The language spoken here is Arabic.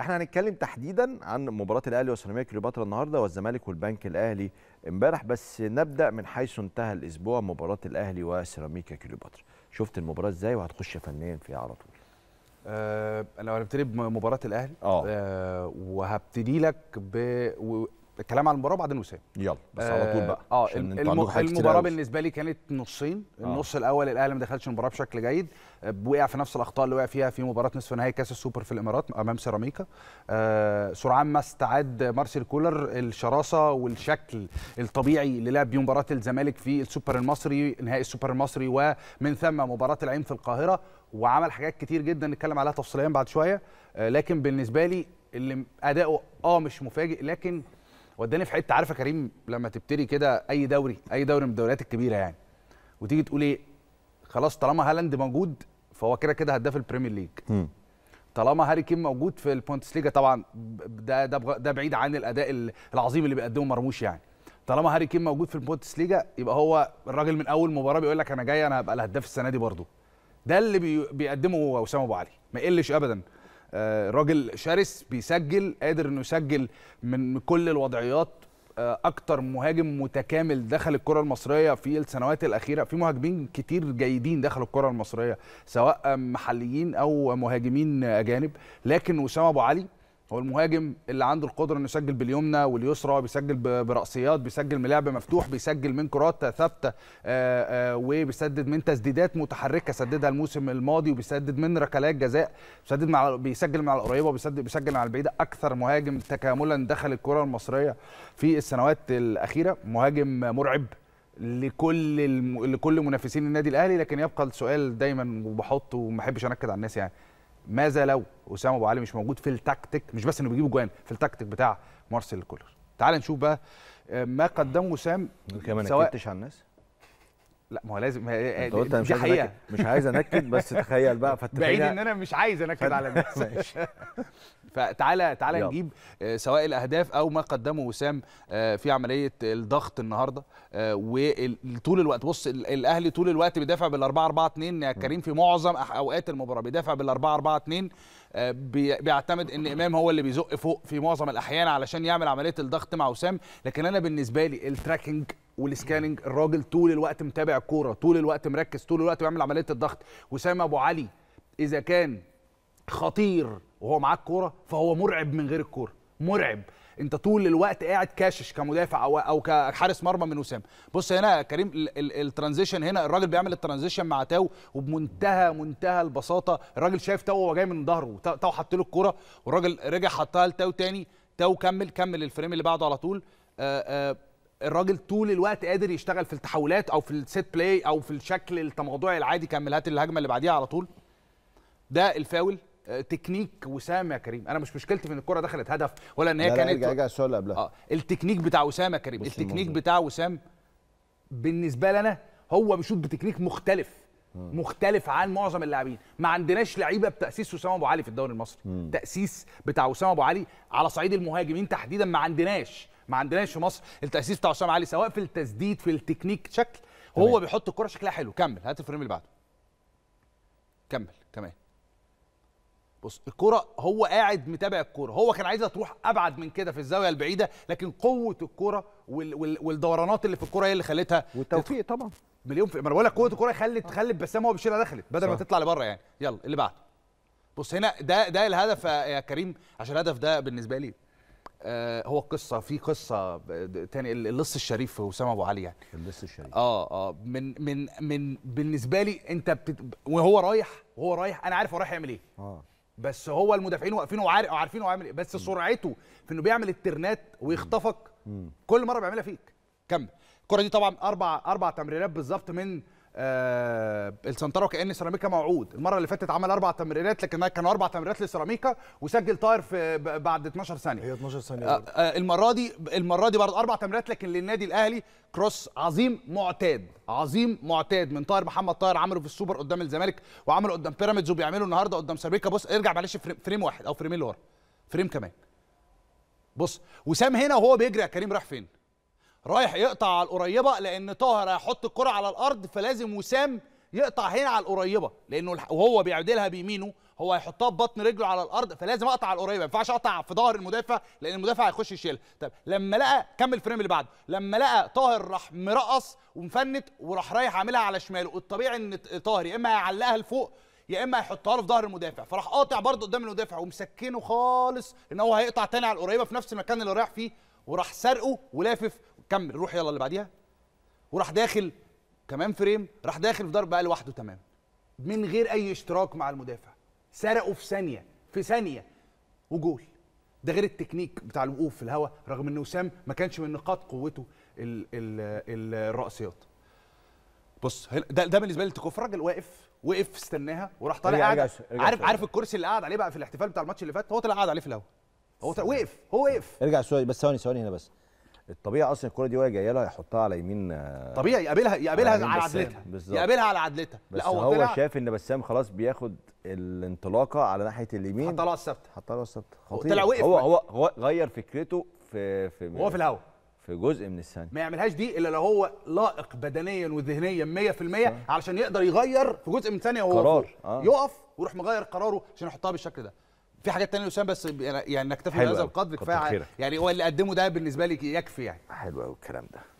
احنا هنتكلم تحديدا عن مباراه الاهلي وسيراميكا كليوباترا النهارده والزمالك والبنك الاهلي امبارح بس نبدا من حيث انتهى الاسبوع مباراه الاهلي وسيراميكا كليوباترا شفت المباراه ازاي وهتخش فنيا فيها على طول آه انا هبتدي بمباراه الاهلي آه. آه وهبتدي لك ب و... الكلام على المباراه وبعدين وسام يلا بس على طول بقى اه الم... المباراه بالنسبه لي كانت نصين آه. النص آه. الاول الاهلي ما دخلش المباراه بشكل جيد وقع في نفس الاخطاء اللي وقع فيها في مباراه نصف نهائي كاس السوبر في الامارات امام سيراميكا آه سرعان ما استعاد مارسيل كولر الشراسه والشكل الطبيعي اللي لعب بيه مباراه الزمالك في السوبر المصري نهائي السوبر المصري ومن ثم مباراه العين في القاهره وعمل حاجات كتير جدا نتكلم عليها تفصيليا بعد شويه آه لكن بالنسبه لي اللي اداؤه اه مش مفاجئ لكن وداني في حته عارفه كريم لما تبتدي كده اي دوري اي دوري من الدوريات الكبيره يعني وتيجي تقول ايه خلاص طالما هالاند موجود فهو كده كده هداف البريمير ليج طالما هاري كين موجود في البونتس ليجا طبعا ده ده ده بعيد عن الاداء العظيم اللي بيقدمه مرموش يعني طالما هاري كين موجود في البونتس ليجا يبقى هو الراجل من اول مباراه بيقول لك انا جاي انا هبقى الهداف السنه دي برضه ده اللي بيقدمه اسامه ابو علي ما يقلش ابدا آه، راجل شرس بيسجل قادر انه يسجل من كل الوضعيات آه، اكتر مهاجم متكامل دخل الكره المصريه في السنوات الاخيره في مهاجمين كتير جيدين دخلوا الكره المصريه سواء محليين او مهاجمين اجانب لكن وسام ابو علي هو المهاجم اللي عنده القدره انه يسجل باليمنى واليسرى بيسجل براسيات بيسجل من لعب مفتوح بيسجل من كرات ثابته آه، آه، وبيسدد من تسديدات متحركه سددها الموسم الماضي وبيسدد من ركلات جزاء بيسدد مع بيسجل مع القريبه وبيسدد بيسجل مع البعيده اكثر مهاجم تكاملا دخل الكره المصريه في السنوات الاخيره مهاجم مرعب لكل الم... لكل منافسين النادي الاهلي لكن يبقى السؤال دايما وبحطه وما بحبش انكد على الناس يعني ماذا لو اسامه ابو علي مش موجود في التكتيك مش بس انه بيجيب جوان في التكتيك بتاع مارسيل كولر تعال نشوف بقى آه، ما قدمه سام سواء ما على الناس لا ما هو لازم انت إيه، قلت مش حقيقة. عايز مش عايز انكد بس تخيل بقى فتخيل بعيد ان انا مش عايز انكد على الناس ماشي فتعالى تعالى نجيب آه، سواء الاهداف او ما قدمه وسام آه، في عمليه الضغط النهارده آه، وطول الوقت بص الاهلي طول الوقت بيدافع بال 4 4 2 يا كريم في معظم اوقات المباراه بيدافع بال 4 4 2 بيعتمد ان امام هو اللي بيزق فوق في معظم الاحيان علشان يعمل عمليه الضغط مع وسام لكن انا بالنسبه لي التراكنج والسكاننج الراجل طول الوقت متابع الكوره طول الوقت مركز طول الوقت بيعمل عمليه الضغط وسام ابو علي اذا كان خطير وهو معاك كوره فهو مرعب من غير الكوره مرعب انت طول الوقت قاعد كاشش كمدافع او او كحارس مرمى من وسام بص هنا يا كريم الترانزيشن هنا الراجل بيعمل الترانزيشن مع تاو وبمنتهى منتهى البساطه الراجل شايف تاو وهو جاي من ظهره تاو حط له الكوره والراجل رجع حطها لتاو تاني تاو كمل كمل الفريم اللي بعده على طول آآ آه، آآ آه، الراجل طول الوقت قادر يشتغل في التحولات او في السيت بلاي او في الشكل التموضعي العادي كمل هات الهجمه اللي بعديها على طول ده الفاول آه، تكنيك وسام يا كريم انا مش مشكلتي في ان الكره دخلت هدف ولا ان هي كانت لا ارجع ارجع السؤال اللي قبلها اه التكنيك بتاع وسام يا كريم التكنيك بتاع وسام بالنسبه لنا هو بيشوط بتكنيك مختلف مم. مختلف عن معظم اللاعبين ما عندناش لعيبه بتاسيس اسامه ابو علي في الدوري المصري تاسيس بتاع اسامه ابو علي على صعيد المهاجمين تحديدا ما عندناش ما عندناش في مصر التاسيس بتاع عصام علي سواء في التسديد في التكنيك شكل هو تمام. بيحط الكره شكلها حلو كمل هات الفريم اللي بعده كمل تمام بص الكرة هو قاعد متابع الكرة هو كان عايزها تروح ابعد من كده في الزاويه البعيده لكن قوه الكرة وال وال والدورانات اللي في الكرة هي اللي خلتها والتوفيق طبعا مليون في ما بقول لك قوه الكرة آه. خلت خلت بسام وهو بيشيلها دخلت بدل صح. ما تطلع لبره يعني يلا اللي بعده بص هنا ده ده الهدف يا كريم عشان الهدف ده بالنسبه لي آه، هو قصه في قصه تاني اللص الشريف وسام ابو علي يعني اللص الشريف اه اه من من من بالنسبه لي انت بتت... وهو رايح وهو رايح انا عارف هو رايح يعمل ايه اه بس هو المدافعين واقفين وعارف عارفين هو عامل ايه بس م. سرعته في انه بيعمل الترنات ويخطفك م. م. كل مره بيعملها فيك كمل الكره دي طبعا اربع اربع تمريرات بالظبط من آه السنتره وكان سيراميكا موعود المره اللي فاتت عمل اربع تمريرات لكن كانوا اربع تمريرات لسيراميكا وسجل طاهر في بعد 12 ثانيه هي 12 ثانيه آه آه المره دي المره دي برضه اربع تمريرات لكن للنادي الاهلي كروس عظيم معتاد عظيم معتاد من طاهر محمد طاهر عمله في السوبر قدام الزمالك وعمله قدام بيراميدز وبيعمله النهارده قدام سيراميكا بص ارجع معلش فريم واحد او فريمين لورا فريم كمان بص وسام هنا وهو بيجري يا كريم راح فين رايح يقطع على القريبه لان طاهر هيحط الكره على الارض فلازم وسام يقطع هنا على القريبه لانه وهو بيعدلها بيمينه هو هيحطها ببطن رجله على الارض فلازم اقطع على القريبه ما ينفعش اقطع في ظهر المدافع لان المدافع هيخش يشيلها طب لما لقى كمل الفريم اللي بعده لما لقى طاهر راح مرقص ومفنت وراح رايح عاملها على شماله الطبيعي ان طاهر يا اما هيعلقها لفوق يا اما هيحطها له في ظهر المدافع فراح قاطع برده قدام المدافع ومسكنه خالص ان هو هيقطع تاني على القريبه في نفس المكان اللي رايح فيه وراح سرقه ولافف كمل روح يلا اللي بعديها وراح داخل كمان فريم راح داخل في ضرب بقى لوحده تمام من غير اي اشتراك مع المدافع سرقه في ثانيه في ثانيه وجول ده غير التكنيك بتاع الوقوف في الهواء رغم ان وسام ما كانش من نقاط قوته الـ الـ الـ الرأسيات بص ده ده بالنسبه لي التكوف راجل واقف وقف استناها وراح طالع قاعد عارف عارف الكرسي اللي قعد عليه بقى في الاحتفال بتاع الماتش اللي فات هو طلع قاعد عليه في الهواء هو وقف هو وقف ارجع شويه بس ثواني ثواني هنا بس الطبيعي اصلا الكره دي وهي جايه له هيحطها على يمين آه، طبيعي يقابلها يقابلها على, على عدلتها بالزبط. يقابلها على عدلتها بس لا هو, هو شاف ان بسام خلاص بياخد الانطلاقه على ناحيه اليمين حطها لها الثابته حطها لها الثابته خطير طلع وقف هو, هو هو غير فكرته في في هو في الهواء في جزء من الثانيه ما يعملهاش دي الا لو هو لائق بدنيا وذهنيا 100% علشان يقدر يغير في جزء من ثانيه وهو قرار آه. يقف ويروح مغير قراره عشان يحطها بالشكل ده في حاجات تانية اسامه بس يعني, يعني نكتفي بهذا القدر كفايه يعني هو اللي قدمه ده بالنسبه لي يكفي يعني حلو قوي الكلام ده